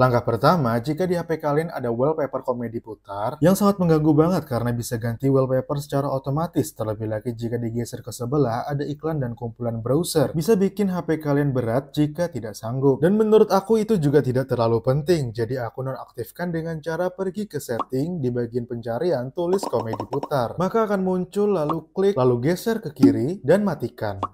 Langkah pertama, jika di HP kalian ada wallpaper komedi putar, yang sangat mengganggu banget karena bisa ganti wallpaper secara otomatis, terlebih lagi jika digeser ke sebelah ada iklan dan kumpulan browser. Bisa bikin HP kalian berat jika tidak sanggup. Dan menurut aku itu juga tidak terlalu penting, jadi aku nonaktifkan dengan cara pergi ke setting, di bagian pencarian tulis komedi putar. Maka akan muncul lalu klik, lalu geser ke kiri, dan matikan.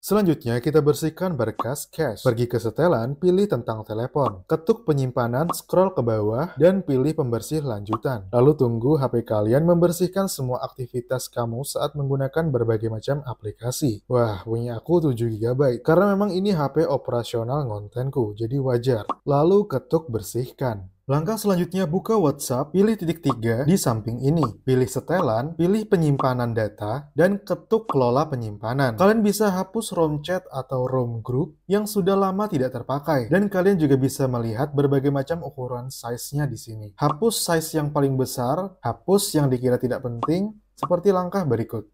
Selanjutnya, kita bersihkan berkas cache. Pergi ke setelan, pilih tentang telepon. Ketuk penyimpanan, scroll ke bawah, dan pilih pembersih lanjutan. Lalu tunggu HP kalian membersihkan semua aktivitas kamu saat menggunakan berbagai macam aplikasi. Wah, punya aku 7GB. Karena memang ini HP operasional kontenku, jadi wajar. Lalu ketuk bersihkan. Langkah selanjutnya buka WhatsApp, pilih titik tiga di samping ini. Pilih setelan, pilih penyimpanan data, dan ketuk kelola penyimpanan. Kalian bisa hapus ROM chat atau ROM group yang sudah lama tidak terpakai. Dan kalian juga bisa melihat berbagai macam ukuran size-nya di sini. Hapus size yang paling besar, hapus yang dikira tidak penting, seperti langkah berikut.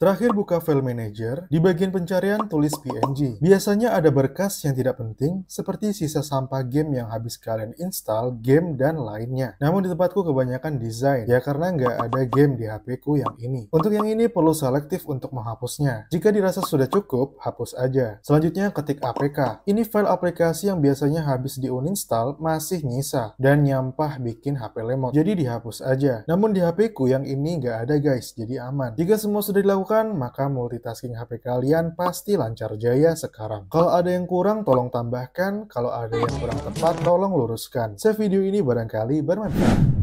Terakhir buka file manager, di bagian pencarian tulis PNG. Biasanya ada berkas yang tidak penting, seperti sisa sampah game yang habis kalian install, game, dan lainnya. Namun di tempatku kebanyakan desain, ya karena nggak ada game di HP ku yang ini. Untuk yang ini perlu selektif untuk menghapusnya. Jika dirasa sudah cukup, hapus aja. Selanjutnya ketik APK. Ini file aplikasi yang biasanya habis di uninstall masih nyisa, dan nyampah bikin HP lemot. Jadi dihapus aja. Namun di HP ku yang ini nggak ada guys, jadi aman. Jika semua sudah dilakukan lakukan, maka multitasking HP kalian pasti lancar jaya sekarang. Kalau ada yang kurang, tolong tambahkan. Kalau ada yang kurang tepat, tolong luruskan. Save video ini barangkali bermanfaat.